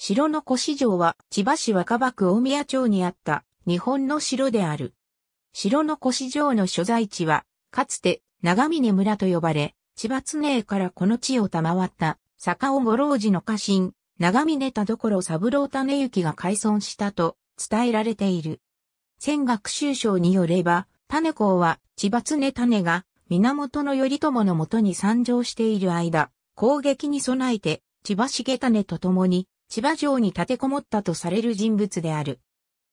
城の越城は千葉市若葉区大宮町にあった日本の城である。城の越城の所在地は、かつて長峰村と呼ばれ、千葉常江からこの地を賜った坂尾五郎寺の家臣、長峰田所三郎種行が改村したと伝えられている。戦学修省によれば、種子は千葉常種が源頼朝のもとに参上している間、攻撃に備えて千葉重種と共に千葉城に立てこもったとされる人物である。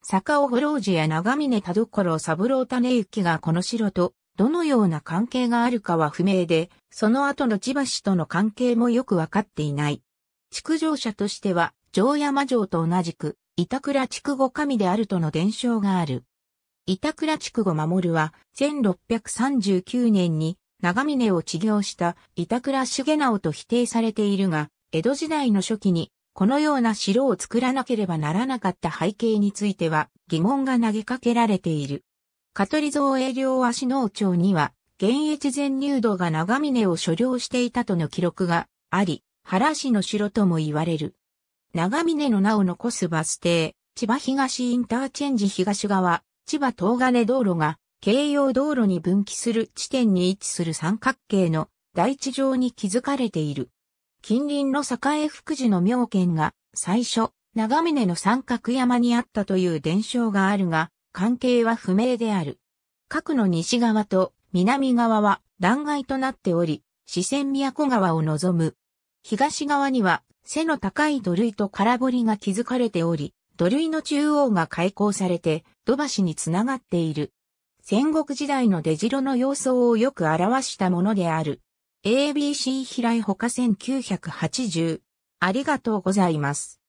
坂尾五郎寺や長峰田所三郎種之がこの城とどのような関係があるかは不明で、その後の千葉市との関係もよくわかっていない。築城者としては、城山城と同じく、板倉筑後神であるとの伝承がある。板倉筑後守は、1639年に長峰を治療した板倉重直と否定されているが、江戸時代の初期にこのような城を作らなければならなかった背景については疑問が投げかけられている。香取造営領足農町には、現越前入道が長峰を所領していたとの記録があり、原市の城とも言われる。長峰の名を残すバス停、千葉東インターチェンジ東側、千葉東金道路が、京葉道路に分岐する地点に位置する三角形の台地上に築かれている。近隣の栄福寺の妙見が、最初、長峰の三角山にあったという伝承があるが、関係は不明である。核の西側と南側は断崖となっており、四川都川を望む。東側には背の高い土塁と空堀が築かれており、土塁の中央が開港されて土橋につながっている。戦国時代の出城の様相をよく表したものである。ABC 平井か1980。ありがとうございます。